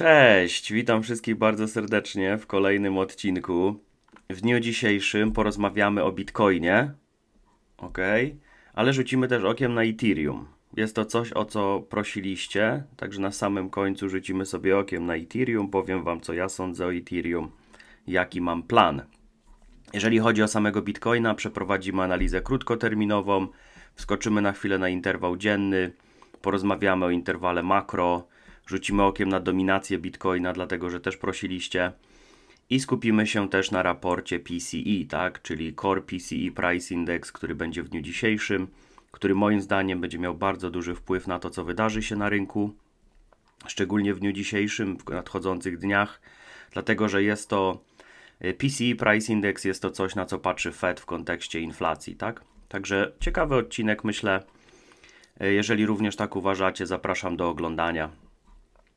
Cześć, witam wszystkich bardzo serdecznie w kolejnym odcinku. W dniu dzisiejszym porozmawiamy o Bitcoinie, ok, ale rzucimy też okiem na Ethereum. Jest to coś, o co prosiliście, także na samym końcu rzucimy sobie okiem na Ethereum, powiem Wam, co ja sądzę o Ethereum, jaki mam plan. Jeżeli chodzi o samego Bitcoina, przeprowadzimy analizę krótkoterminową, wskoczymy na chwilę na interwał dzienny, porozmawiamy o interwale makro, rzucimy okiem na dominację Bitcoina, dlatego że też prosiliście. I skupimy się też na raporcie PCE, tak? czyli Core PCE Price Index, który będzie w dniu dzisiejszym, który moim zdaniem będzie miał bardzo duży wpływ na to, co wydarzy się na rynku, szczególnie w dniu dzisiejszym, w nadchodzących dniach, dlatego że jest to y, PCE Price Index, jest to coś, na co patrzy Fed w kontekście inflacji. tak? Także ciekawy odcinek, myślę. Y, jeżeli również tak uważacie, zapraszam do oglądania.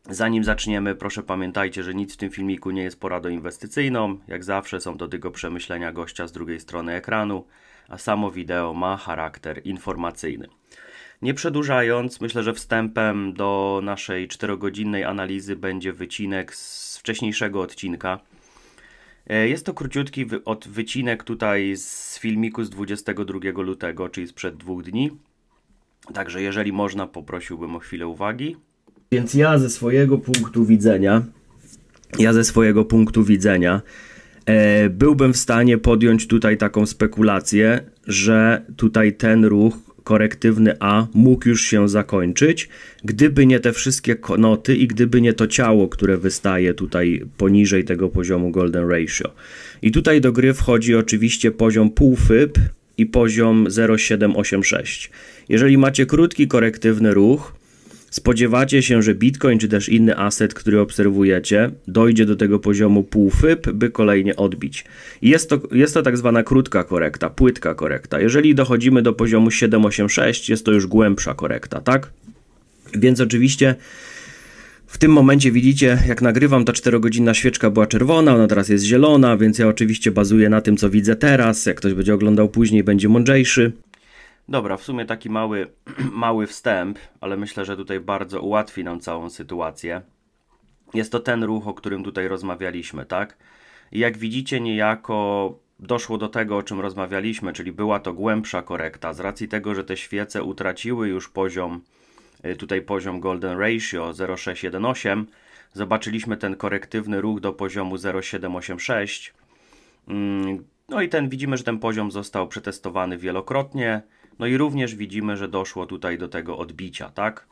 Zanim zaczniemy, proszę pamiętajcie, że nic w tym filmiku nie jest poradą inwestycyjną. Jak zawsze są do tego przemyślenia gościa z drugiej strony ekranu, a samo wideo ma charakter informacyjny. Nie przedłużając, myślę, że wstępem do naszej czterogodzinnej analizy będzie wycinek z wcześniejszego odcinka. E, jest to króciutki od wycinek tutaj z filmiku z 22 lutego, czyli sprzed dwóch dni. Także jeżeli można, poprosiłbym o chwilę uwagi. Więc ja ze swojego punktu widzenia, ja ze swojego punktu widzenia e, byłbym w stanie podjąć tutaj taką spekulację, że tutaj ten ruch korektywny A mógł już się zakończyć, gdyby nie te wszystkie noty i gdyby nie to ciało, które wystaje tutaj poniżej tego poziomu golden ratio. I tutaj do gry wchodzi oczywiście poziom półfyb i poziom 0786. Jeżeli macie krótki korektywny ruch, spodziewacie się, że Bitcoin czy też inny aset, który obserwujecie, dojdzie do tego poziomu półfyb, by kolejnie odbić. Jest to, jest to tak zwana krótka korekta, płytka korekta. Jeżeli dochodzimy do poziomu 786, jest to już głębsza korekta, tak? Więc oczywiście w tym momencie widzicie, jak nagrywam, ta 4-godzinna świeczka była czerwona, ona teraz jest zielona, więc ja oczywiście bazuję na tym, co widzę teraz. Jak ktoś będzie oglądał później, będzie mądrzejszy. Dobra, w sumie taki mały, mały wstęp, ale myślę, że tutaj bardzo ułatwi nam całą sytuację. Jest to ten ruch, o którym tutaj rozmawialiśmy, tak? I jak widzicie, niejako doszło do tego, o czym rozmawialiśmy, czyli była to głębsza korekta. Z racji tego, że te świece utraciły już poziom, y, tutaj poziom Golden Ratio 0618, zobaczyliśmy ten korektywny ruch do poziomu 0786. Mm, no i ten widzimy, że ten poziom został przetestowany wielokrotnie. No i również widzimy, że doszło tutaj do tego odbicia, tak?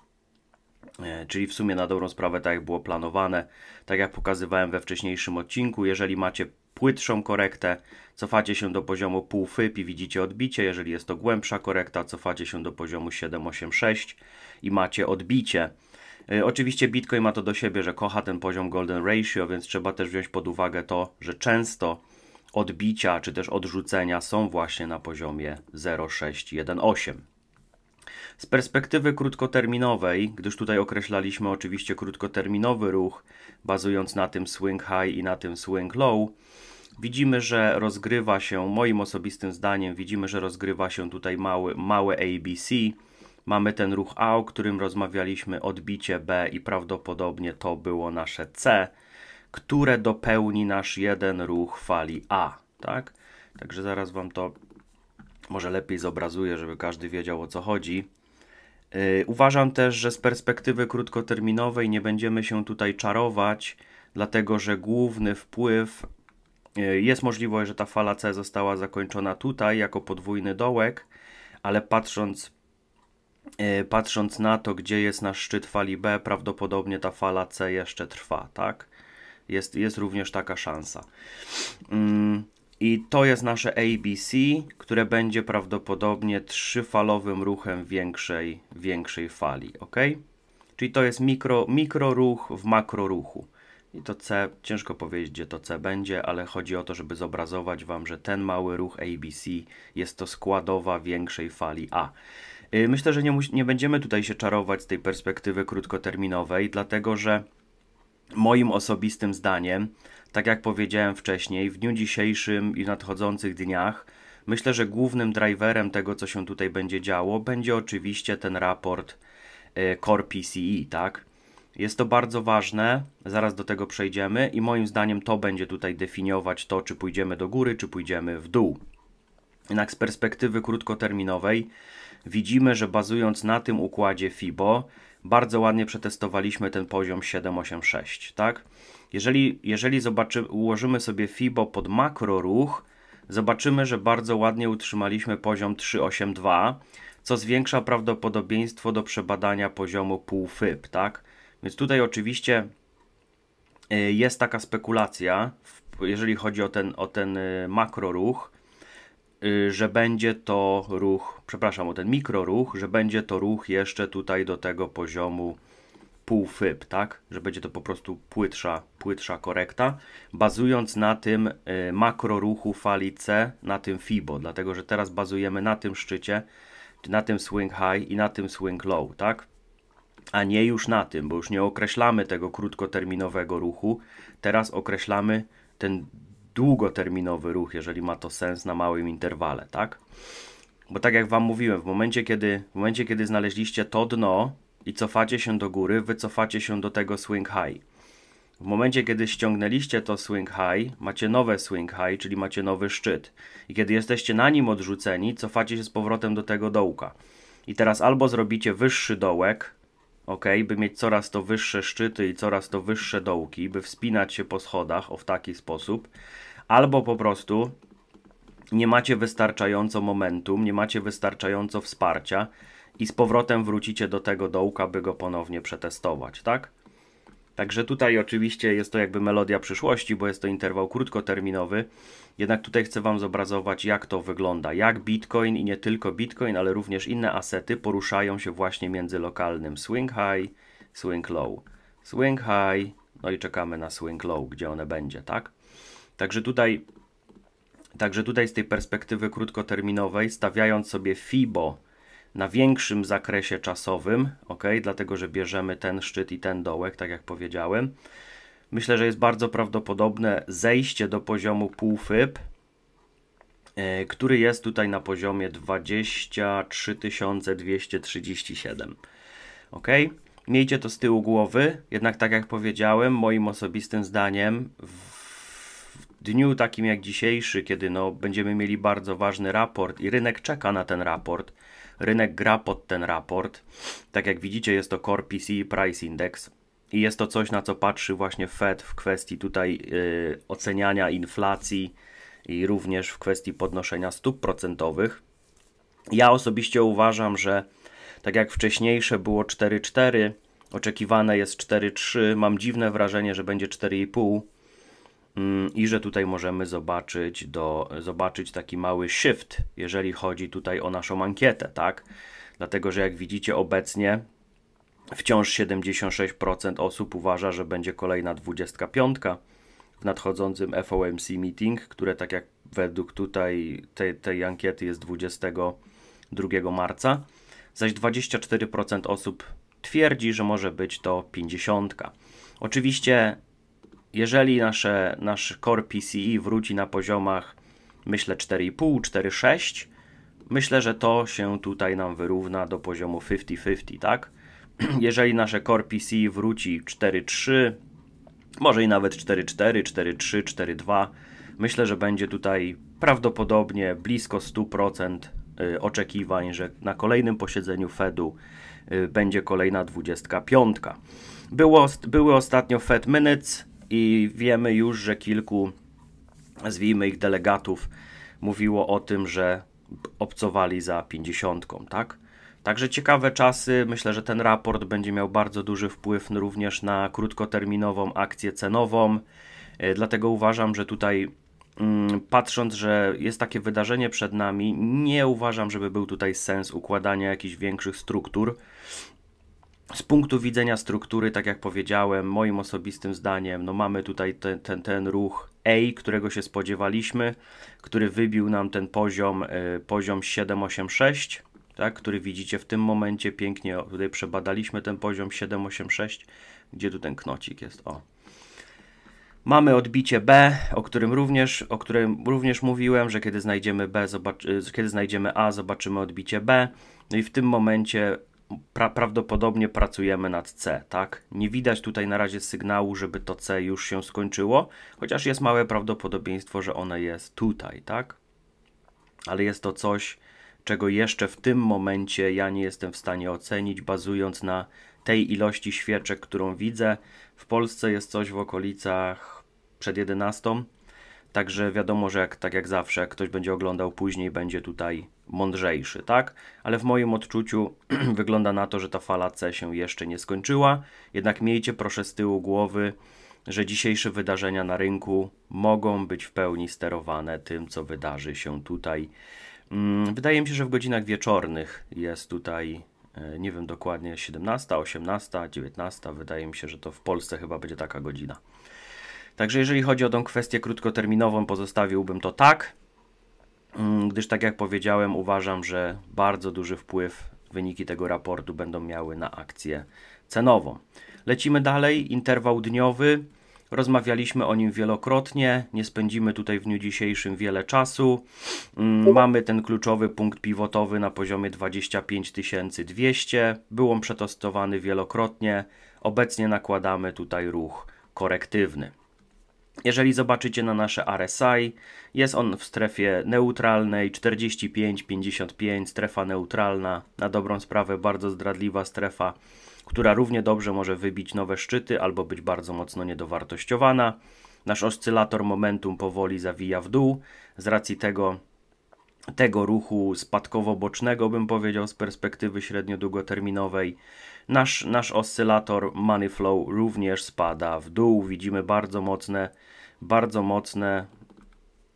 E, czyli w sumie na dobrą sprawę tak jak było planowane, tak jak pokazywałem we wcześniejszym odcinku, jeżeli macie płytszą korektę, cofacie się do poziomu pół FYP i widzicie odbicie, jeżeli jest to głębsza korekta, cofacie się do poziomu 786 i macie odbicie. E, oczywiście Bitcoin ma to do siebie, że kocha ten poziom golden ratio, więc trzeba też wziąć pod uwagę to, że często odbicia czy też odrzucenia są właśnie na poziomie 0,618. Z perspektywy krótkoterminowej, gdyż tutaj określaliśmy oczywiście krótkoterminowy ruch, bazując na tym swing high i na tym swing low, widzimy, że rozgrywa się, moim osobistym zdaniem, widzimy, że rozgrywa się tutaj mały, małe ABC. Mamy ten ruch A, o którym rozmawialiśmy, odbicie B i prawdopodobnie to było nasze C które dopełni nasz jeden ruch fali A, tak? Także zaraz Wam to może lepiej zobrazuję, żeby każdy wiedział o co chodzi. Yy, uważam też, że z perspektywy krótkoterminowej nie będziemy się tutaj czarować, dlatego że główny wpływ yy, jest możliwość, że ta fala C została zakończona tutaj jako podwójny dołek, ale patrząc, y, patrząc na to, gdzie jest nasz szczyt fali B, prawdopodobnie ta fala C jeszcze trwa, tak? Jest, jest również taka szansa. Mm, I to jest nasze ABC, które będzie prawdopodobnie trzyfalowym ruchem większej, większej fali. ok? Czyli to jest mikro, mikroruch w makroruchu. I to C, ciężko powiedzieć, gdzie to C będzie, ale chodzi o to, żeby zobrazować Wam, że ten mały ruch ABC jest to składowa większej fali A. Y, myślę, że nie, nie będziemy tutaj się czarować z tej perspektywy krótkoterminowej, dlatego że moim osobistym zdaniem, tak jak powiedziałem wcześniej, w dniu dzisiejszym i nadchodzących dniach, myślę, że głównym driverem tego, co się tutaj będzie działo, będzie oczywiście ten raport e, Core PCE, tak? Jest to bardzo ważne, zaraz do tego przejdziemy i moim zdaniem to będzie tutaj definiować to, czy pójdziemy do góry, czy pójdziemy w dół. Jednak z perspektywy krótkoterminowej widzimy, że bazując na tym układzie FIBO, bardzo ładnie przetestowaliśmy ten poziom 786, tak? Jeżeli, jeżeli zobaczy, ułożymy sobie FIBO pod makro ruch, zobaczymy, że bardzo ładnie utrzymaliśmy poziom 382, co zwiększa prawdopodobieństwo do przebadania poziomu fib, y tak? Więc tutaj oczywiście y, jest taka spekulacja, jeżeli chodzi o ten, o ten y, makroruch, Y, że będzie to ruch, przepraszam, o ten mikroruch, że będzie to ruch jeszcze tutaj do tego poziomu fib, tak? Że będzie to po prostu płytsza, płytsza korekta, bazując na tym y, makroruchu fali C, na tym FIBO, dlatego że teraz bazujemy na tym szczycie, na tym swing high i na tym swing low, tak? A nie już na tym, bo już nie określamy tego krótkoterminowego ruchu, teraz określamy ten długoterminowy ruch, jeżeli ma to sens na małym interwale, tak? Bo tak jak Wam mówiłem, w momencie, kiedy, w momencie, kiedy znaleźliście to dno i cofacie się do góry, wycofacie się do tego swing high. W momencie, kiedy ściągnęliście to swing high, macie nowe swing high, czyli macie nowy szczyt. I kiedy jesteście na nim odrzuceni, cofacie się z powrotem do tego dołka. I teraz albo zrobicie wyższy dołek, ok, by mieć coraz to wyższe szczyty i coraz to wyższe dołki, by wspinać się po schodach o w taki sposób, albo po prostu nie macie wystarczająco momentum, nie macie wystarczająco wsparcia i z powrotem wrócicie do tego dołka, by go ponownie przetestować, tak? Także tutaj oczywiście jest to jakby melodia przyszłości, bo jest to interwał krótkoterminowy. Jednak tutaj chcę Wam zobrazować, jak to wygląda, jak Bitcoin i nie tylko Bitcoin, ale również inne asety poruszają się właśnie między lokalnym swing high, swing low, swing high, no i czekamy na swing low, gdzie one będzie, tak? Także tutaj, także tutaj z tej perspektywy krótkoterminowej, stawiając sobie FIBO, na większym zakresie czasowym, ok, dlatego że bierzemy ten szczyt i ten dołek, tak jak powiedziałem. Myślę, że jest bardzo prawdopodobne zejście do poziomu półfyb, e, który jest tutaj na poziomie 23237. Ok? Miejcie to z tyłu głowy, jednak tak jak powiedziałem, moim osobistym zdaniem w dniu takim jak dzisiejszy, kiedy no, będziemy mieli bardzo ważny raport i rynek czeka na ten raport, Rynek gra pod ten raport. Tak jak widzicie, jest to Core PC Price Index. I jest to coś, na co patrzy właśnie Fed w kwestii tutaj yy, oceniania inflacji i również w kwestii podnoszenia stóp procentowych. Ja osobiście uważam, że tak jak wcześniejsze było 4,4, oczekiwane jest 4,3, mam dziwne wrażenie, że będzie 4,5 Mm, i że tutaj możemy zobaczyć, do, zobaczyć taki mały shift, jeżeli chodzi tutaj o naszą ankietę, tak? Dlatego, że jak widzicie obecnie wciąż 76% osób uważa, że będzie kolejna 25 w nadchodzącym FOMC meeting, które tak jak według tutaj tej, tej ankiety jest 22 marca, zaś 24% osób twierdzi, że może być to 50. Oczywiście jeżeli nasze, nasz Core PCI e wróci na poziomach, myślę 4,5, 4,6, myślę, że to się tutaj nam wyrówna do poziomu 50-50, tak? Jeżeli nasze Core PCI e wróci 4,3, może i nawet 4,4, 4,3, 4,2, myślę, że będzie tutaj prawdopodobnie blisko 100% y, oczekiwań, że na kolejnym posiedzeniu Fedu y, będzie kolejna 25. Było, były ostatnio Fed Minutes, i wiemy już, że kilku, zwijmy ich delegatów, mówiło o tym, że obcowali za pięćdziesiątką, tak? Także ciekawe czasy. Myślę, że ten raport będzie miał bardzo duży wpływ również na krótkoterminową akcję cenową. E, dlatego uważam, że tutaj mm, patrząc, że jest takie wydarzenie przed nami, nie uważam, żeby był tutaj sens układania jakichś większych struktur z punktu widzenia struktury, tak jak powiedziałem, moim osobistym zdaniem, no mamy tutaj ten, ten, ten ruch A, którego się spodziewaliśmy, który wybił nam ten poziom, y, poziom 786, tak, który widzicie w tym momencie pięknie, tutaj przebadaliśmy ten poziom 786, gdzie tu ten knocik jest, o. Mamy odbicie B, o którym również, o którym również mówiłem, że kiedy znajdziemy B, zobacz, e, kiedy znajdziemy A, zobaczymy odbicie B. No i w tym momencie pra prawdopodobnie pracujemy nad C, tak? Nie widać tutaj na razie sygnału, żeby to C już się skończyło, chociaż jest małe prawdopodobieństwo, że one jest tutaj, tak? Ale jest to coś, czego jeszcze w tym momencie ja nie jestem w stanie ocenić, bazując na tej ilości świeczek, którą widzę. W Polsce jest coś w okolicach przed 11 Także wiadomo, że jak, tak jak zawsze, jak ktoś będzie oglądał później, będzie tutaj mądrzejszy, tak? Ale w moim odczuciu wygląda na to, że ta fala C się jeszcze nie skończyła. Jednak miejcie proszę z tyłu głowy, że dzisiejsze wydarzenia na rynku mogą być w pełni sterowane tym, co wydarzy się tutaj. Mm, wydaje mi się, że w godzinach wieczornych jest tutaj, e, nie wiem dokładnie, 17, 18, 19. Wydaje mi się, że to w Polsce chyba będzie taka godzina. Także jeżeli chodzi o tą kwestię krótkoterminową, pozostawiłbym to tak, mm, gdyż tak jak powiedziałem, uważam, że bardzo duży wpływ wyniki tego raportu będą miały na akcję cenową. Lecimy dalej, interwał dniowy. Rozmawialiśmy o nim wielokrotnie, nie spędzimy tutaj w dniu dzisiejszym wiele czasu. Mm, mamy ten kluczowy punkt pivotowy na poziomie 25200, był on przetestowany wielokrotnie. Obecnie nakładamy tutaj ruch korektywny. Jeżeli zobaczycie na nasze RSI, jest on w strefie neutralnej 45-55, strefa neutralna, na dobrą sprawę bardzo zdradliwa strefa, która równie dobrze może wybić nowe szczyty albo być bardzo mocno niedowartościowana. Nasz oscylator momentum powoli zawija w dół z racji tego, tego ruchu spadkowo-bocznego, bym powiedział, z perspektywy średnio-długoterminowej. Nasz, nasz oscylator Money Flow również spada w dół. Widzimy bardzo mocne, bardzo mocne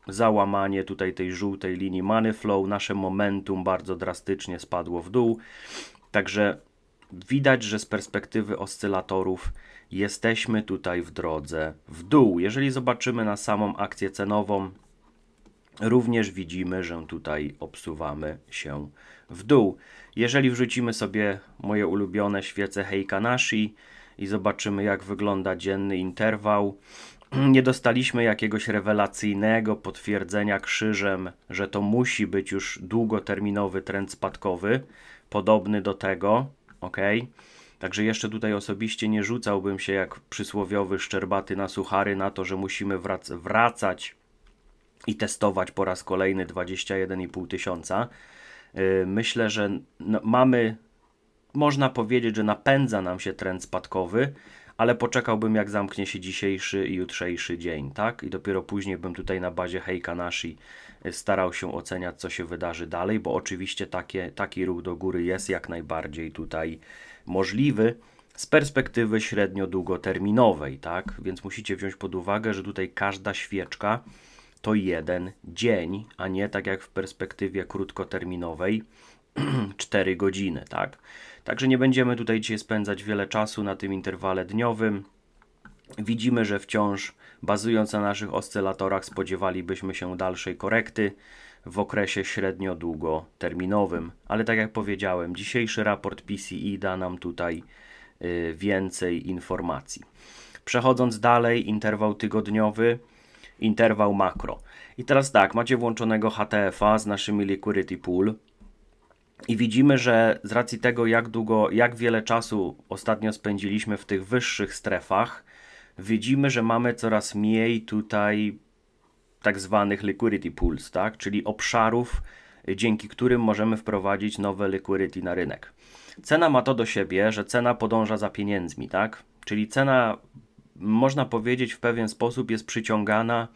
załamanie tutaj tej żółtej linii Money Flow. Nasze momentum bardzo drastycznie spadło w dół. Także widać, że z perspektywy oscylatorów jesteśmy tutaj w drodze w dół. Jeżeli zobaczymy na samą akcję cenową, również widzimy, że tutaj obsuwamy się w dół. Jeżeli wrzucimy sobie moje ulubione świece Heikanashi i zobaczymy jak wygląda dzienny interwał, nie dostaliśmy jakiegoś rewelacyjnego potwierdzenia krzyżem, że to musi być już długoterminowy trend spadkowy, podobny do tego, ok? Także jeszcze tutaj osobiście nie rzucałbym się jak przysłowiowy szczerbaty na suchary na to, że musimy wrac wracać i testować po raz kolejny 21,5 tysiąca. Y, myślę, że no, mamy, można powiedzieć, że napędza nam się trend spadkowy, ale poczekałbym jak zamknie się dzisiejszy i jutrzejszy dzień, tak? I dopiero później bym tutaj na bazie Heika Nashi y, starał się oceniać, co się wydarzy dalej, bo oczywiście takie, taki ruch do góry jest jak najbardziej tutaj możliwy z perspektywy średnio-długoterminowej, tak? Więc musicie wziąć pod uwagę, że tutaj każda świeczka to jeden dzień, a nie tak jak w perspektywie krótkoterminowej 4 godziny, tak? Także nie będziemy tutaj dzisiaj spędzać wiele czasu na tym interwale dniowym. Widzimy, że wciąż bazując na naszych oscylatorach spodziewalibyśmy się dalszej korekty w okresie średnio-długoterminowym. Ale tak jak powiedziałem, dzisiejszy raport PCI e da nam tutaj y, więcej informacji. Przechodząc dalej, interwał tygodniowy – interwał makro. I teraz tak, macie włączonego HTF-a z naszymi liquidity pool i widzimy, że z racji tego jak długo, jak wiele czasu ostatnio spędziliśmy w tych wyższych strefach, widzimy, że mamy coraz mniej tutaj tak zwanych liquidity pools, tak? czyli obszarów, dzięki którym możemy wprowadzić nowe liquidity na rynek. Cena ma to do siebie, że cena podąża za pieniędzmi, tak? Czyli cena można powiedzieć, w pewien sposób jest przyciągana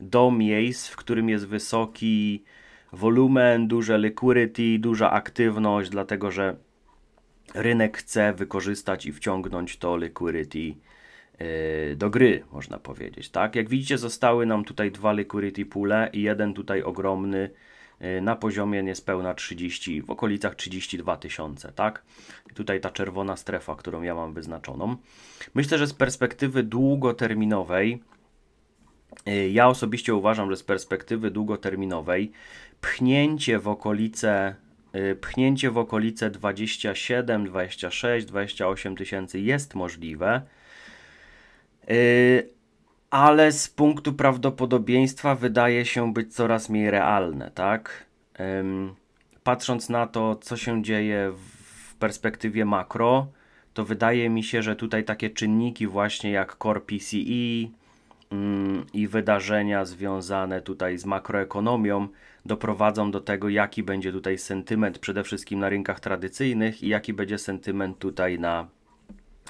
do miejsc, w którym jest wysoki wolumen, duże liquidity, duża aktywność, dlatego że rynek chce wykorzystać i wciągnąć to liquidity y, do gry, można powiedzieć. Tak? Jak widzicie, zostały nam tutaj dwa liquidity pule i jeden tutaj ogromny, Y, na poziomie niespełna 30, w okolicach 32 tysiące, tak? tutaj ta czerwona strefa, którą ja mam wyznaczoną. Myślę, że z perspektywy długoterminowej, y, ja osobiście uważam, że z perspektywy długoterminowej pchnięcie w okolice y, pchnięcie w okolice 27, 26, 28 tysięcy jest możliwe, ale z punktu prawdopodobieństwa wydaje się być coraz mniej realne, tak? Patrząc na to, co się dzieje w perspektywie makro, to wydaje mi się, że tutaj takie czynniki właśnie jak Core PCE mm, i wydarzenia związane tutaj z makroekonomią doprowadzą do tego, jaki będzie tutaj sentyment przede wszystkim na rynkach tradycyjnych i jaki będzie sentyment tutaj na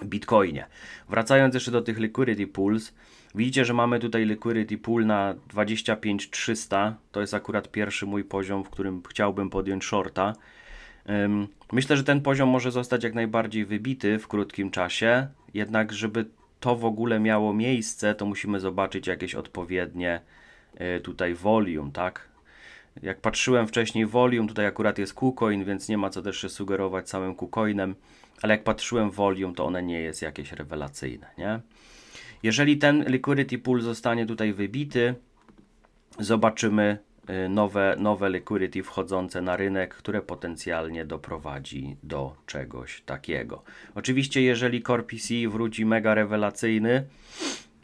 Bitcoinie. Wracając jeszcze do tych liquidity pools, Widzicie, że mamy tutaj liquidity pool na 25300. To jest akurat pierwszy mój poziom, w którym chciałbym podjąć shorta. Myślę, że ten poziom może zostać jak najbardziej wybity w krótkim czasie, jednak żeby to w ogóle miało miejsce, to musimy zobaczyć jakieś odpowiednie y, tutaj volume, tak? Jak patrzyłem wcześniej volume, tutaj akurat jest KuCoin, więc nie ma co też się sugerować samym KuCoinem, ale jak patrzyłem volume, to one nie jest jakieś rewelacyjne, nie? Jeżeli ten liquidity pool zostanie tutaj wybity, zobaczymy y, nowe, nowe liquidity wchodzące na rynek, które potencjalnie doprowadzi do czegoś takiego. Oczywiście, jeżeli Core PC wróci mega rewelacyjny,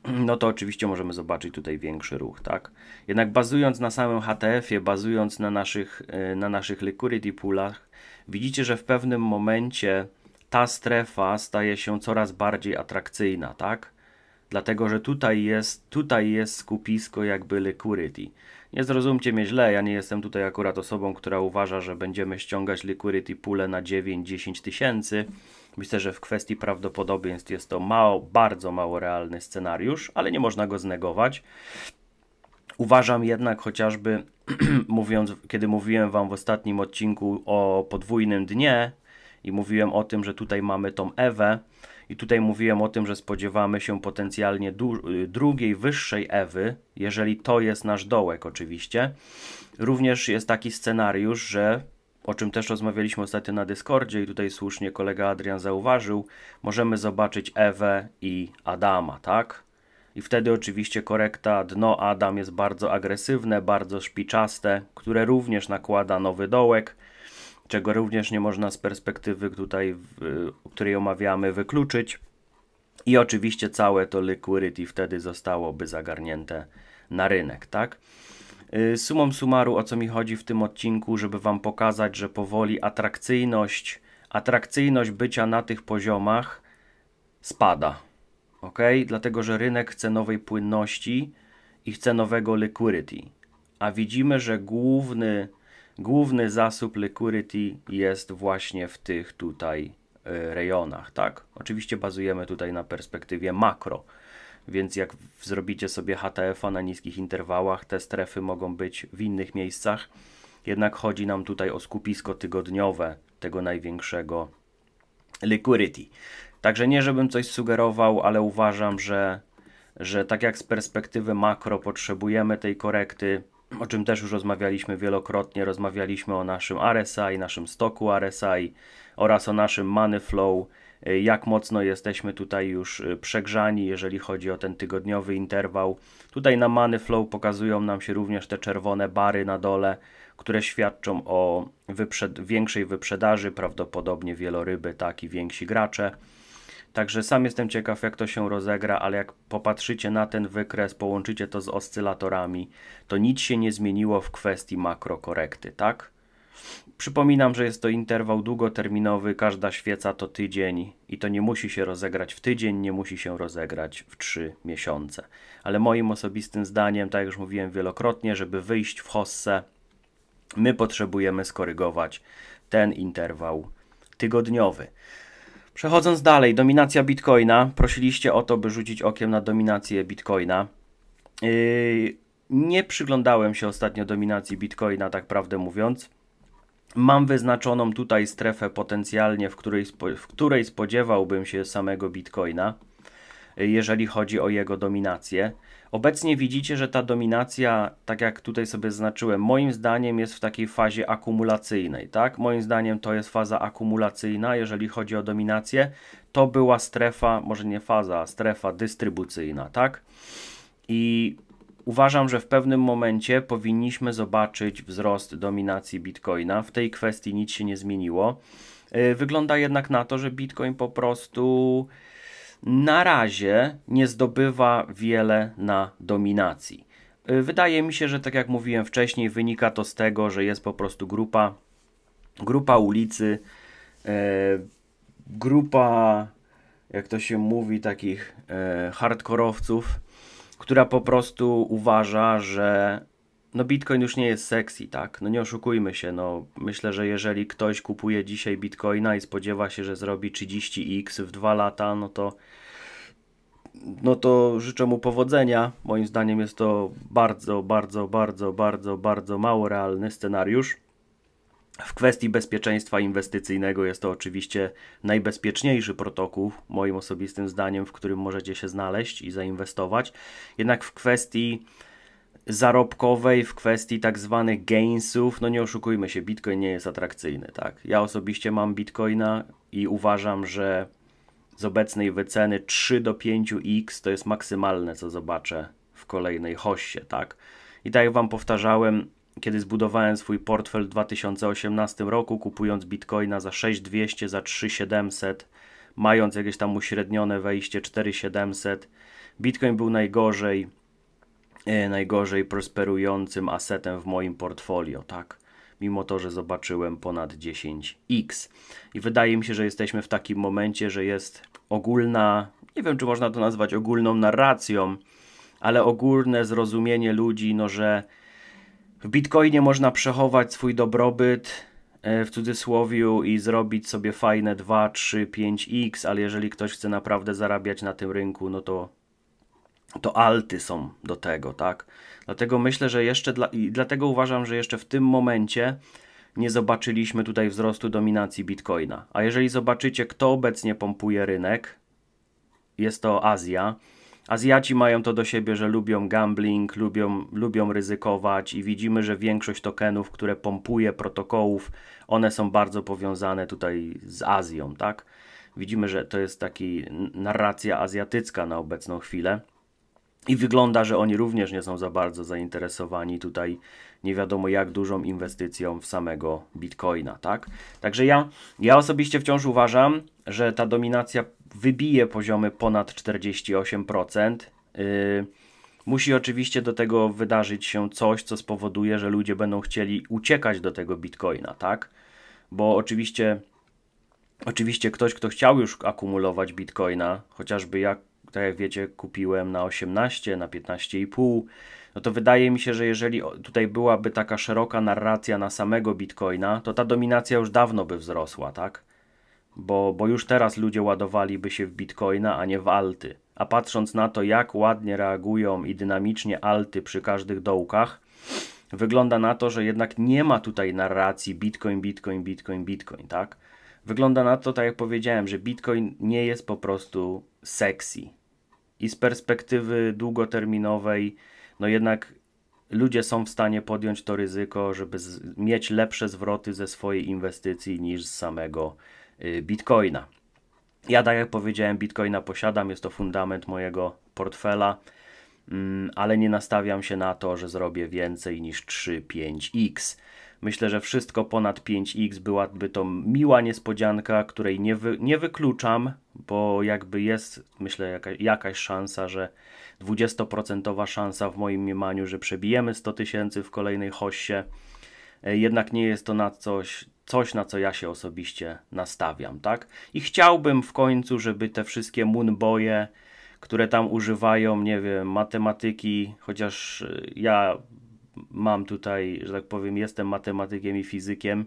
no to oczywiście możemy zobaczyć tutaj większy ruch, tak? Jednak bazując na samym HTF-ie, bazując na naszych, y, na naszych liquidity poolach, widzicie, że w pewnym momencie ta strefa staje się coraz bardziej atrakcyjna, tak? dlatego że tutaj jest, tutaj jest skupisko jakby liquidity. Nie zrozumcie mnie źle, ja nie jestem tutaj akurat osobą, która uważa, że będziemy ściągać liquidity pulę na 9-10 tysięcy. Myślę, że w kwestii prawdopodobieństw jest to mało, bardzo mało realny scenariusz, ale nie można go znegować. Uważam jednak chociażby, mówiąc, kiedy mówiłem Wam w ostatnim odcinku o podwójnym dnie i mówiłem o tym, że tutaj mamy tą Ewę, i tutaj mówiłem o tym, że spodziewamy się potencjalnie y, drugiej, wyższej Ewy, jeżeli to jest nasz dołek, oczywiście. Również jest taki scenariusz, że o czym też rozmawialiśmy ostatnio na Discordzie i tutaj słusznie kolega Adrian zauważył, możemy zobaczyć Ewę i Adama, tak? I wtedy oczywiście korekta dno Adam jest bardzo agresywne, bardzo szpiczaste, które również nakłada nowy dołek czego również nie można z perspektywy tutaj, y, której omawiamy, wykluczyć. I oczywiście całe to liquidity wtedy zostałoby zagarnięte na rynek, tak? Y, sumą sumaru, o co mi chodzi w tym odcinku, żeby Wam pokazać, że powoli atrakcyjność, atrakcyjność bycia na tych poziomach spada. Ok? Dlatego, że rynek chce nowej płynności i chce nowego liquidity. A widzimy, że główny główny zasób liquidity jest właśnie w tych tutaj e, rejonach, tak? Oczywiście bazujemy tutaj na perspektywie makro, więc jak zrobicie sobie HTF-a na niskich interwałach, te strefy mogą być w innych miejscach, jednak chodzi nam tutaj o skupisko tygodniowe tego największego liquidity. Także nie, żebym coś sugerował, ale uważam, że, że tak jak z perspektywy makro potrzebujemy tej korekty, o czym też już rozmawialiśmy wielokrotnie. Rozmawialiśmy o naszym RSI, naszym stoku RSI oraz o naszym money flow, jak mocno jesteśmy tutaj już y, przegrzani, jeżeli chodzi o ten tygodniowy interwał. Tutaj na money flow pokazują nam się również te czerwone bary na dole, które świadczą o wyprzed większej wyprzedaży, prawdopodobnie wieloryby, tak i więksi gracze. Także sam jestem ciekaw, jak to się rozegra, ale jak popatrzycie na ten wykres, połączycie to z oscylatorami, to nic się nie zmieniło w kwestii makrokorekty, tak? Przypominam, że jest to interwał długoterminowy, każda świeca to tydzień i to nie musi się rozegrać w tydzień, nie musi się rozegrać w trzy miesiące. Ale moim osobistym zdaniem, tak jak już mówiłem wielokrotnie, żeby wyjść w hossę, my potrzebujemy skorygować ten interwał tygodniowy. Przechodząc dalej, dominacja Bitcoina. Prosiliście o to, by rzucić okiem na dominację Bitcoina. Yy, nie przyglądałem się ostatnio dominacji Bitcoina, tak prawdę mówiąc. Mam wyznaczoną tutaj strefę potencjalnie, w której, w której spodziewałbym się samego Bitcoina jeżeli chodzi o jego dominację. Obecnie widzicie, że ta dominacja, tak jak tutaj sobie zaznaczyłem, moim zdaniem jest w takiej fazie akumulacyjnej, tak? Moim zdaniem to jest faza akumulacyjna, jeżeli chodzi o dominację. To była strefa, może nie faza, strefa dystrybucyjna, tak? I uważam, że w pewnym momencie powinniśmy zobaczyć wzrost dominacji Bitcoina. W tej kwestii nic się nie zmieniło. Y, wygląda jednak na to, że Bitcoin po prostu na razie nie zdobywa wiele na dominacji. Y, wydaje mi się, że tak jak mówiłem wcześniej, wynika to z tego, że jest po prostu grupa, grupa ulicy, y, grupa, jak to się mówi, takich y, hardkorowców, która po prostu uważa, że no Bitcoin już nie jest sexy, tak? No nie oszukujmy się, no myślę, że jeżeli ktoś kupuje dzisiaj Bitcoina i spodziewa się, że zrobi 30x w dwa lata, no to no to życzę mu powodzenia. Moim zdaniem jest to bardzo, bardzo, bardzo, bardzo, bardzo mało realny scenariusz. W kwestii bezpieczeństwa inwestycyjnego jest to oczywiście najbezpieczniejszy protokół, moim osobistym zdaniem, w którym możecie się znaleźć i zainwestować. Jednak w kwestii zarobkowej, w kwestii tak zwanych gainsów, no nie oszukujmy się, Bitcoin nie jest atrakcyjny, tak? Ja osobiście mam Bitcoina i uważam, że z obecnej wyceny 3 do 5x to jest maksymalne, co zobaczę w kolejnej hoście, tak? I tak jak Wam powtarzałem, kiedy zbudowałem swój portfel w 2018 roku, kupując Bitcoina za 6200, za 3700, mając jakieś tam uśrednione wejście 4700, Bitcoin był najgorzej, E, najgorzej prosperującym asetem w moim portfolio, tak? Mimo to, że zobaczyłem ponad 10x. I wydaje mi się, że jesteśmy w takim momencie, że jest ogólna, nie wiem czy można to nazwać ogólną narracją, ale ogólne zrozumienie ludzi, no że w Bitcoinie można przechować swój dobrobyt e, w cudzysłowie i zrobić sobie fajne 2, 3, 5x, ale jeżeli ktoś chce naprawdę zarabiać na tym rynku, no to to alty są do tego, tak? Dlatego myślę, że jeszcze dla, i dlatego uważam, że jeszcze w tym momencie nie zobaczyliśmy tutaj wzrostu dominacji Bitcoina. A jeżeli zobaczycie, kto obecnie pompuje rynek, jest to Azja. Azjaci mają to do siebie, że lubią gambling, lubią, lubią ryzykować i widzimy, że większość tokenów, które pompuje protokołów, one są bardzo powiązane tutaj z Azją, tak? Widzimy, że to jest taki narracja azjatycka na obecną chwilę. I wygląda, że oni również nie są za bardzo zainteresowani tutaj nie wiadomo jak dużą inwestycją w samego Bitcoina, tak? Także ja, ja osobiście wciąż uważam, że ta dominacja wybije poziomy ponad 48%. Yy, musi oczywiście do tego wydarzyć się coś, co spowoduje, że ludzie będą chcieli uciekać do tego Bitcoina, tak? Bo oczywiście Oczywiście ktoś, kto chciał już akumulować bitcoina, chociażby jak tak jak wiecie, kupiłem na 18, na 15,5. No to wydaje mi się, że jeżeli tutaj byłaby taka szeroka narracja na samego bitcoina, to ta dominacja już dawno by wzrosła, tak? Bo, bo już teraz ludzie ładowaliby się w bitcoina, a nie w alty. A patrząc na to, jak ładnie reagują i dynamicznie alty przy każdych dołkach, wygląda na to, że jednak nie ma tutaj narracji bitcoin, bitcoin, bitcoin, bitcoin, tak? Wygląda na to, tak jak powiedziałem, że bitcoin nie jest po prostu sexy. I z perspektywy długoterminowej, no jednak ludzie są w stanie podjąć to ryzyko, żeby mieć lepsze zwroty ze swojej inwestycji niż z samego y, bitcoina. Ja, tak jak powiedziałem, bitcoina posiadam, jest to fundament mojego portfela, mm, ale nie nastawiam się na to, że zrobię więcej niż 3-5x. Myślę, że wszystko ponad 5x byłaby to miła niespodzianka, której nie, wy, nie wykluczam, bo jakby jest, myślę, jaka, jakaś szansa, że 20% szansa w moim mniemaniu, że przebijemy 100 tysięcy w kolejnej hoście, e, Jednak nie jest to na coś, coś, na co ja się osobiście nastawiam, tak? I chciałbym w końcu, żeby te wszystkie moonboje, które tam używają, nie wiem, matematyki, chociaż e, ja mam tutaj, że tak powiem, jestem matematykiem i fizykiem.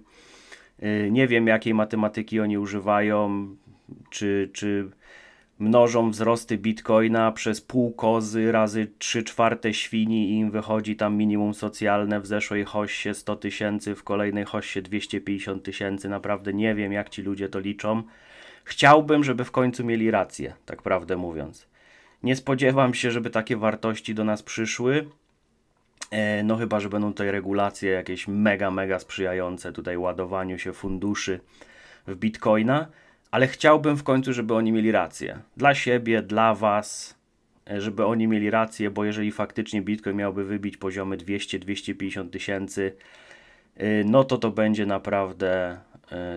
Y, nie wiem, jakiej matematyki oni używają, czy, czy mnożą wzrosty bitcoina przez pół kozy razy 3 czwarte świni i im wychodzi tam minimum socjalne w zeszłej hoście 100 tysięcy, w kolejnej hoście 250 tysięcy. Naprawdę nie wiem, jak ci ludzie to liczą. Chciałbym, żeby w końcu mieli rację, tak prawdę mówiąc. Nie spodziewam się, żeby takie wartości do nas przyszły. E, no chyba, że będą tutaj regulacje jakieś mega, mega sprzyjające tutaj ładowaniu się funduszy w Bitcoina, ale chciałbym w końcu, żeby oni mieli rację. Dla siebie, dla Was, e, żeby oni mieli rację, bo jeżeli faktycznie Bitcoin miałby wybić poziomy 200-250 tysięcy, e, no to to będzie naprawdę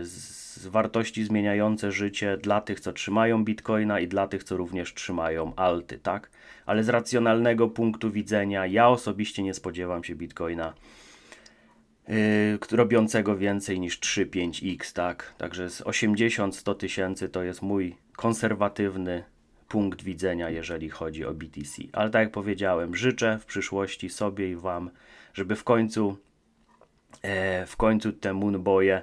z wartości zmieniające życie dla tych, co trzymają Bitcoina i dla tych, co również trzymają alty, tak? ale z racjonalnego punktu widzenia ja osobiście nie spodziewam się bitcoina yy, robiącego więcej niż 3-5x, tak? Także z 80-100 tysięcy to jest mój konserwatywny punkt widzenia, jeżeli chodzi o BTC. Ale tak jak powiedziałem, życzę w przyszłości sobie i Wam, żeby w końcu e, w końcu te moonboje,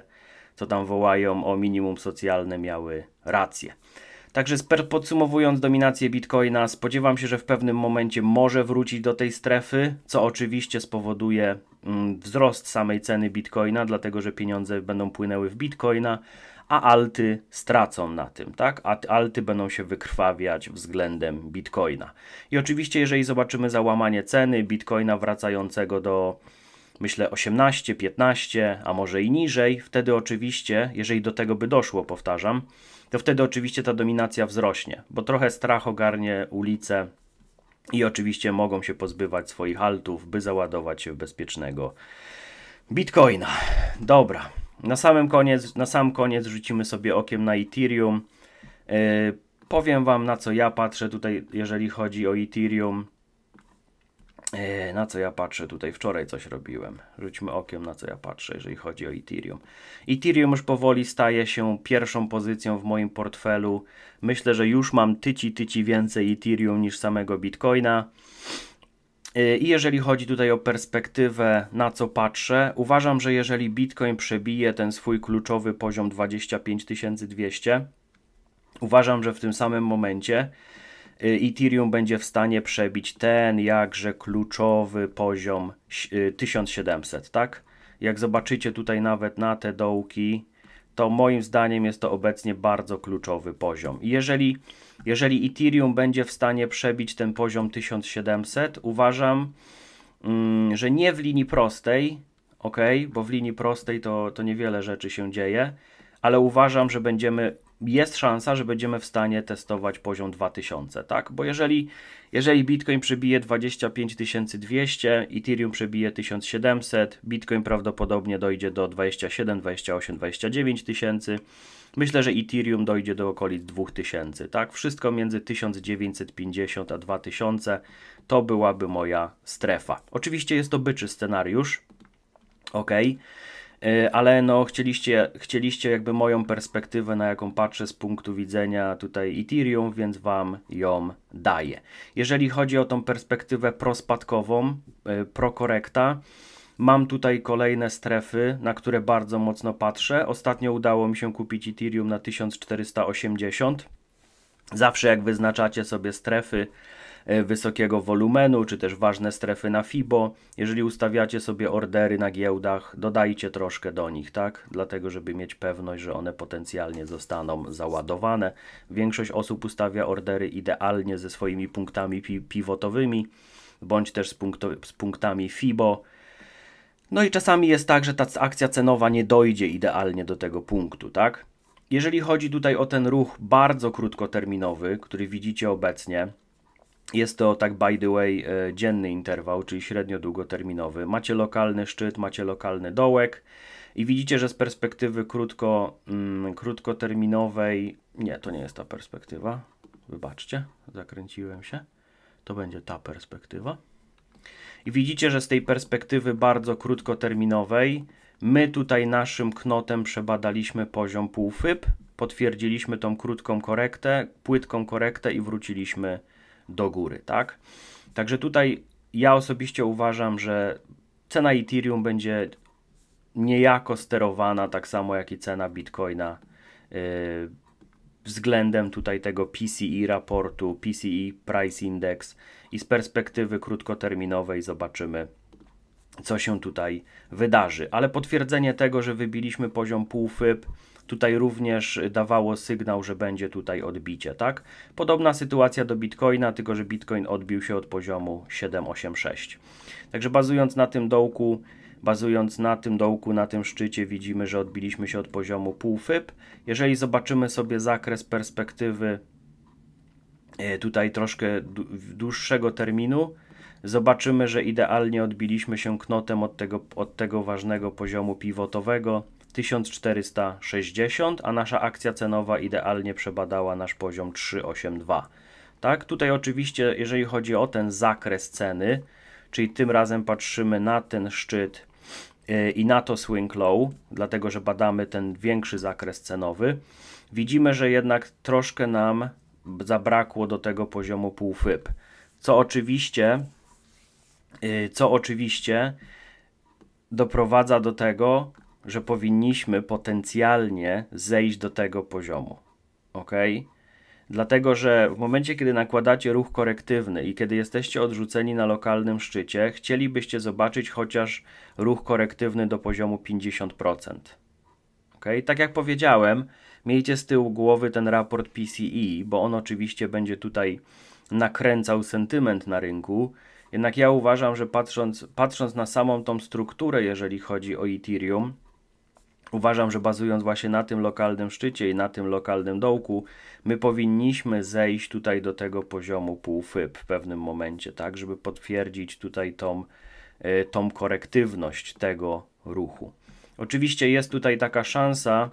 co tam wołają o minimum socjalne, miały rację. Także podsumowując dominację Bitcoina, spodziewam się, że w pewnym momencie może wrócić do tej strefy, co oczywiście spowoduje mm, wzrost samej ceny Bitcoina, dlatego że pieniądze będą płynęły w Bitcoina, a alty stracą na tym, tak? A alty będą się wykrwawiać względem Bitcoina. I oczywiście, jeżeli zobaczymy załamanie ceny Bitcoina wracającego do myślę 18, 15, a może i niżej, wtedy oczywiście, jeżeli do tego by doszło, powtarzam, to wtedy oczywiście ta dominacja wzrośnie, bo trochę strach ogarnie ulicę i oczywiście mogą się pozbywać swoich altów, by załadować się w bezpiecznego bitcoina. Dobra, na, samym koniec, na sam koniec rzucimy sobie okiem na Ethereum. Yy, powiem Wam na co ja patrzę tutaj, jeżeli chodzi o Ethereum. E, na co ja patrzę tutaj? Wczoraj coś robiłem. Rzućmy okiem, na co ja patrzę, jeżeli chodzi o Ethereum. Ethereum już powoli staje się pierwszą pozycją w moim portfelu. Myślę, że już mam tyci, tyci więcej Ethereum niż samego Bitcoina. E, I jeżeli chodzi tutaj o perspektywę, na co patrzę, uważam, że jeżeli Bitcoin przebije ten swój kluczowy poziom 25200, uważam, że w tym samym momencie Y, Ethereum będzie w stanie przebić ten jakże kluczowy poziom 1700, y, tak? Jak zobaczycie tutaj nawet na te dołki, to moim zdaniem jest to obecnie bardzo kluczowy poziom. I jeżeli, jeżeli Ethereum będzie w stanie przebić ten poziom 1700, uważam, mm, że nie w linii prostej, ok, bo w linii prostej to, to niewiele rzeczy się dzieje, ale uważam, że będziemy jest szansa, że będziemy w stanie testować poziom 2000, tak? Bo jeżeli, jeżeli Bitcoin przebije 25200, Ethereum przebije 1700, Bitcoin prawdopodobnie dojdzie do 27, 28, 29 tysięcy. Myślę, że Ethereum dojdzie do okolic 2000, tak? Wszystko między 1950 a 2000 to byłaby moja strefa. Oczywiście jest to byczy scenariusz, ok? Y, ale no chcieliście, chcieliście jakby moją perspektywę, na jaką patrzę z punktu widzenia tutaj Ethereum, więc Wam ją daję. Jeżeli chodzi o tą perspektywę prospadkową, y, prokorekta, Mam tutaj kolejne strefy, na które bardzo mocno patrzę. Ostatnio udało mi się kupić Ethereum na 1480. Zawsze jak wyznaczacie sobie strefy, E, wysokiego wolumenu, czy też ważne strefy na FIBO. Jeżeli ustawiacie sobie ordery na giełdach, dodajcie troszkę do nich, tak? Dlatego, żeby mieć pewność, że one potencjalnie zostaną załadowane. Większość osób ustawia ordery idealnie ze swoimi punktami pi pivotowymi, bądź też z, z punktami FIBO. No i czasami jest tak, że ta akcja cenowa nie dojdzie idealnie do tego punktu, tak? Jeżeli chodzi tutaj o ten ruch bardzo krótkoterminowy, który widzicie obecnie, jest to, tak by the way, e, dzienny interwał, czyli średnio długoterminowy. Macie lokalny szczyt, macie lokalny dołek i widzicie, że z perspektywy krótko, mm, krótkoterminowej, nie, to nie jest ta perspektywa, wybaczcie, zakręciłem się, to będzie ta perspektywa. I widzicie, że z tej perspektywy bardzo krótkoterminowej, my tutaj naszym knotem przebadaliśmy poziom półfyb, potwierdziliśmy tą krótką korektę, płytką korektę i wróciliśmy do góry, tak? Także tutaj ja osobiście uważam, że cena Ethereum będzie niejako sterowana tak samo jak i cena Bitcoina yy, względem tutaj tego PCI e raportu, PCI e Price Index i z perspektywy krótkoterminowej zobaczymy co się tutaj wydarzy. Ale potwierdzenie tego, że wybiliśmy poziom półfyb, tutaj również dawało sygnał, że będzie tutaj odbicie, tak? Podobna sytuacja do Bitcoina, tylko że Bitcoin odbił się od poziomu 786. Także bazując na tym dołku, bazując na tym dołku, na tym szczycie widzimy, że odbiliśmy się od poziomu półfyb. Jeżeli zobaczymy sobie zakres perspektywy e, tutaj troszkę dłuższego terminu, zobaczymy, że idealnie odbiliśmy się knotem od tego, od tego ważnego poziomu pivotowego 1460, a nasza akcja cenowa idealnie przebadała nasz poziom 382. Tak, tutaj oczywiście, jeżeli chodzi o ten zakres ceny, czyli tym razem patrzymy na ten szczyt y, i na to swing low, dlatego że badamy ten większy zakres cenowy, widzimy, że jednak troszkę nam zabrakło do tego poziomu półfyb. Co oczywiście, y, co oczywiście doprowadza do tego, że powinniśmy potencjalnie zejść do tego poziomu. Ok? Dlatego, że w momencie, kiedy nakładacie ruch korektywny i kiedy jesteście odrzuceni na lokalnym szczycie, chcielibyście zobaczyć chociaż ruch korektywny do poziomu 50%. Ok? Tak jak powiedziałem, miejcie z tyłu głowy ten raport PCE, bo on oczywiście będzie tutaj nakręcał sentyment na rynku. Jednak ja uważam, że patrząc, patrząc na samą tą strukturę, jeżeli chodzi o Ethereum, Uważam, że bazując właśnie na tym lokalnym szczycie i na tym lokalnym dołku, my powinniśmy zejść tutaj do tego poziomu półfyb w pewnym momencie, tak, żeby potwierdzić tutaj tą, e, tą korektywność tego ruchu. Oczywiście jest tutaj taka szansa,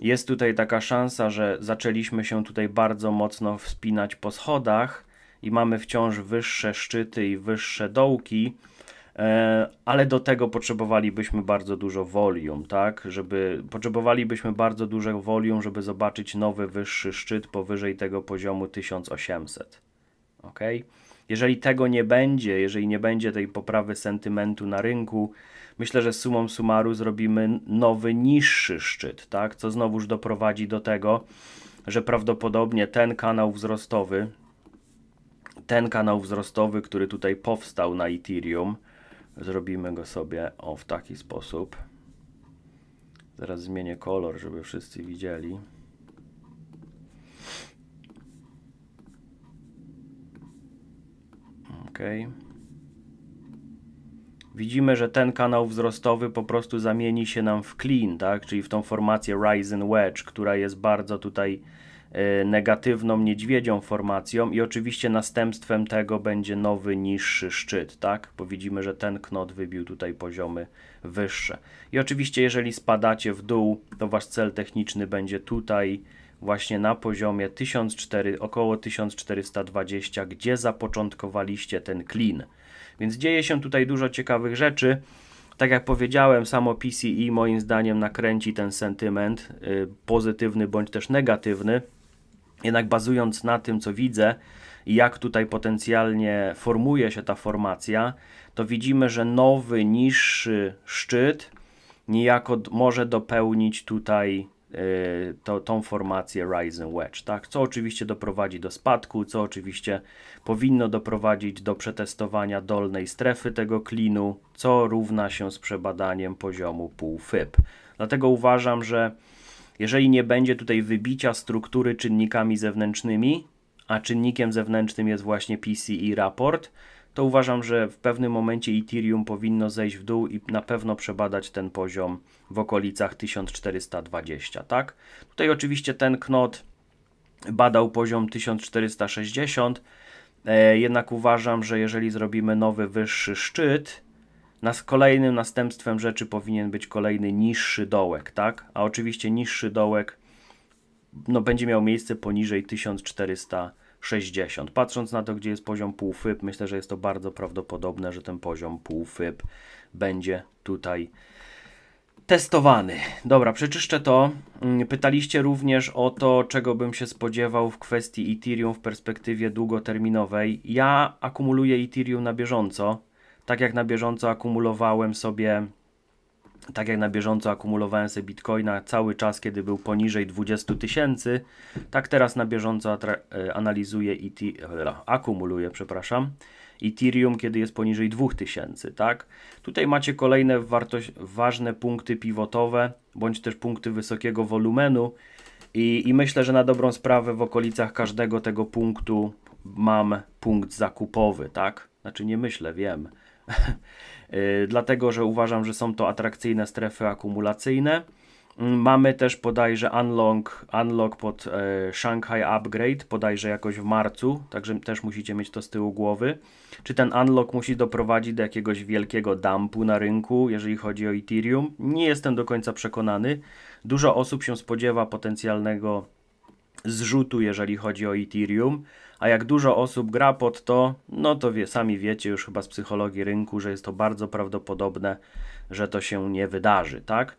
jest tutaj taka szansa, że zaczęliśmy się tutaj bardzo mocno wspinać po schodach i mamy wciąż wyższe szczyty i wyższe dołki, E, ale do tego potrzebowalibyśmy bardzo dużo volume, tak? Żeby, potrzebowalibyśmy bardzo dużo volume, żeby zobaczyć nowy, wyższy szczyt powyżej tego poziomu 1800. Ok? Jeżeli tego nie będzie, jeżeli nie będzie tej poprawy sentymentu na rynku, myślę, że sumą sumaru zrobimy nowy, niższy szczyt, tak? Co znowuż doprowadzi do tego, że prawdopodobnie ten kanał wzrostowy, ten kanał wzrostowy, który tutaj powstał na Ethereum, Zrobimy go sobie o w taki sposób. Zaraz zmienię kolor, żeby wszyscy widzieli. OK. Widzimy, że ten kanał wzrostowy po prostu zamieni się nam w clean, tak? czyli w tą formację Rise and Wedge, która jest bardzo tutaj Y, negatywną niedźwiedzią formacją i oczywiście następstwem tego będzie nowy, niższy szczyt, tak? Bo widzimy, że ten knot wybił tutaj poziomy wyższe. I oczywiście jeżeli spadacie w dół, to wasz cel techniczny będzie tutaj właśnie na poziomie 1004, około 1420, gdzie zapoczątkowaliście ten clean. Więc dzieje się tutaj dużo ciekawych rzeczy. Tak jak powiedziałem, samo PCI e moim zdaniem nakręci ten sentyment, y, pozytywny bądź też negatywny. Jednak bazując na tym, co widzę i jak tutaj potencjalnie formuje się ta formacja, to widzimy, że nowy, niższy szczyt niejako może dopełnić tutaj y, to, tą formację Rising Wedge, tak? co oczywiście doprowadzi do spadku, co oczywiście powinno doprowadzić do przetestowania dolnej strefy tego klinu, co równa się z przebadaniem poziomu pół Dlatego uważam, że jeżeli nie będzie tutaj wybicia struktury czynnikami zewnętrznymi, a czynnikiem zewnętrznym jest właśnie PCI raport, to uważam, że w pewnym momencie Ethereum powinno zejść w dół i na pewno przebadać ten poziom w okolicach 1420, tak? Tutaj oczywiście ten knot badał poziom 1460, e, jednak uważam, że jeżeli zrobimy nowy wyższy szczyt, nas kolejnym następstwem rzeczy powinien być kolejny niższy dołek, tak? A oczywiście niższy dołek no, będzie miał miejsce poniżej 1460. Patrząc na to, gdzie jest poziom półfyb, myślę, że jest to bardzo prawdopodobne, że ten poziom półfyb będzie tutaj testowany. Dobra, przeczyszczę to. Mm, pytaliście również o to, czego bym się spodziewał w kwestii Ethereum w perspektywie długoterminowej. Ja akumuluję Ethereum na bieżąco tak jak na bieżąco akumulowałem sobie tak jak na bieżąco akumulowałem sobie bitcoina cały czas, kiedy był poniżej 20 tysięcy, tak teraz na bieżąco e, analizuję i akumuluję, przepraszam, Ethereum, kiedy jest poniżej 2000, tak? Tutaj macie kolejne wartość, ważne punkty pivotowe, bądź też punkty wysokiego wolumenu i, i myślę, że na dobrą sprawę w okolicach każdego tego punktu mam punkt zakupowy, tak? Znaczy nie myślę, wiem. Y, dlatego że uważam, że są to atrakcyjne strefy akumulacyjne. Mm, mamy też podajże unlock, unlock pod e, Shanghai Upgrade, podajże jakoś w marcu, także też musicie mieć to z tyłu głowy. Czy ten unlock musi doprowadzić do jakiegoś wielkiego dumpu na rynku, jeżeli chodzi o Ethereum? Nie jestem do końca przekonany. Dużo osób się spodziewa potencjalnego zrzutu, jeżeli chodzi o Ethereum a jak dużo osób gra pod to, no to wie, sami wiecie już chyba z psychologii rynku, że jest to bardzo prawdopodobne, że to się nie wydarzy, tak?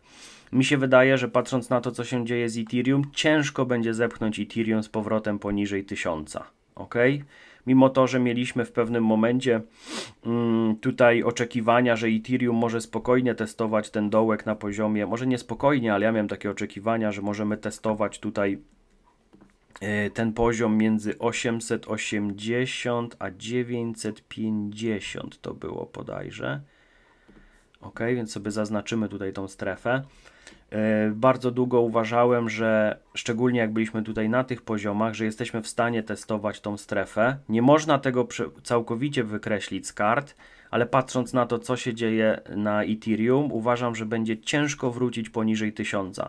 Mi się wydaje, że patrząc na to, co się dzieje z Ethereum, ciężko będzie zepchnąć Ethereum z powrotem poniżej 1000, ok? Mimo to, że mieliśmy w pewnym momencie mm, tutaj oczekiwania, że Ethereum może spokojnie testować ten dołek na poziomie, może nie spokojnie, ale ja miałem takie oczekiwania, że możemy testować tutaj E, ten poziom między 880 a 950 to było podajże. Ok, więc sobie zaznaczymy tutaj tą strefę. E, bardzo długo uważałem, że szczególnie jak byliśmy tutaj na tych poziomach, że jesteśmy w stanie testować tą strefę. Nie można tego całkowicie wykreślić z kart, ale patrząc na to, co się dzieje na Ethereum, uważam, że będzie ciężko wrócić poniżej 1000.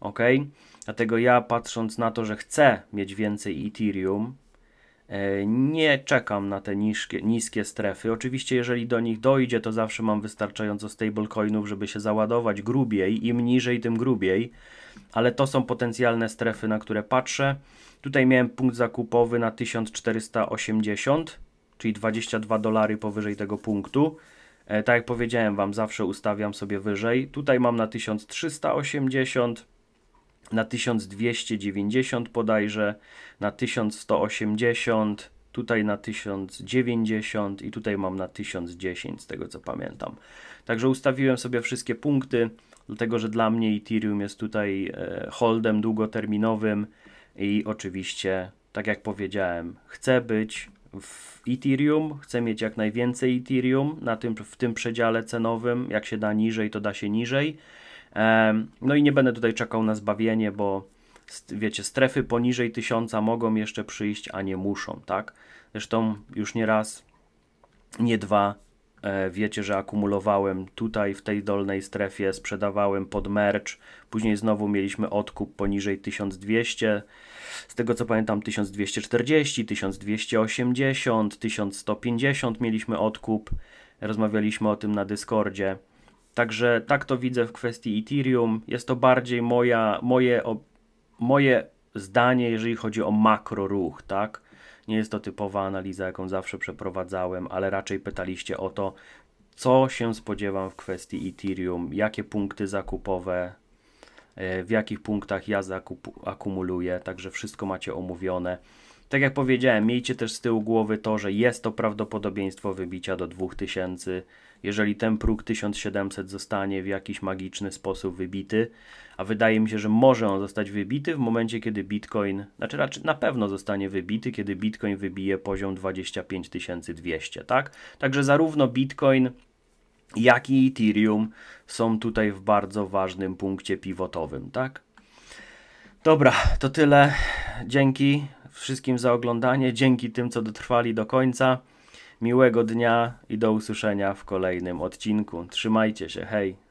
Ok. Dlatego ja patrząc na to, że chcę mieć więcej Ethereum, e, nie czekam na te niskie, niskie strefy. Oczywiście, jeżeli do nich dojdzie, to zawsze mam wystarczająco stablecoinów, żeby się załadować grubiej. Im niżej, tym grubiej. Ale to są potencjalne strefy, na które patrzę. Tutaj miałem punkt zakupowy na 1480, czyli 22 dolary powyżej tego punktu. E, tak jak powiedziałem Wam, zawsze ustawiam sobie wyżej. Tutaj mam na 1380 na 1290 podajże, na 1180, tutaj na 1090 i tutaj mam na 1010 z tego co pamiętam. Także ustawiłem sobie wszystkie punkty, dlatego że dla mnie Ethereum jest tutaj e, holdem długoterminowym i oczywiście, tak jak powiedziałem, chcę być w Ethereum, chcę mieć jak najwięcej Ethereum na tym, w tym przedziale cenowym, jak się da niżej to da się niżej, no i nie będę tutaj czekał na zbawienie, bo wiecie, strefy poniżej 1000 mogą jeszcze przyjść, a nie muszą, tak? Zresztą już nie raz, nie dwa e, wiecie, że akumulowałem tutaj w tej dolnej strefie, sprzedawałem pod merch, później znowu mieliśmy odkup poniżej 1200, z tego co pamiętam 1240, 1280, 1150 mieliśmy odkup, rozmawialiśmy o tym na Discordzie. Także tak to widzę w kwestii Ethereum. Jest to bardziej moja, moje, o, moje zdanie, jeżeli chodzi o makro ruch, tak? Nie jest to typowa analiza, jaką zawsze przeprowadzałem, ale raczej pytaliście o to, co się spodziewam w kwestii Ethereum, jakie punkty zakupowe, e, w jakich punktach ja zakup, akumuluję, także wszystko macie omówione. Tak jak powiedziałem, miejcie też z tyłu głowy to, że jest to prawdopodobieństwo wybicia do 2000 jeżeli ten próg 1700 zostanie w jakiś magiczny sposób wybity, a wydaje mi się, że może on zostać wybity w momencie, kiedy Bitcoin, znaczy raczej na pewno zostanie wybity, kiedy Bitcoin wybije poziom 25200, tak? Także zarówno Bitcoin, jak i Ethereum są tutaj w bardzo ważnym punkcie pivotowym, tak? Dobra, to tyle. Dzięki wszystkim za oglądanie, dzięki tym, co dotrwali do końca. Miłego dnia i do usłyszenia w kolejnym odcinku. Trzymajcie się, hej!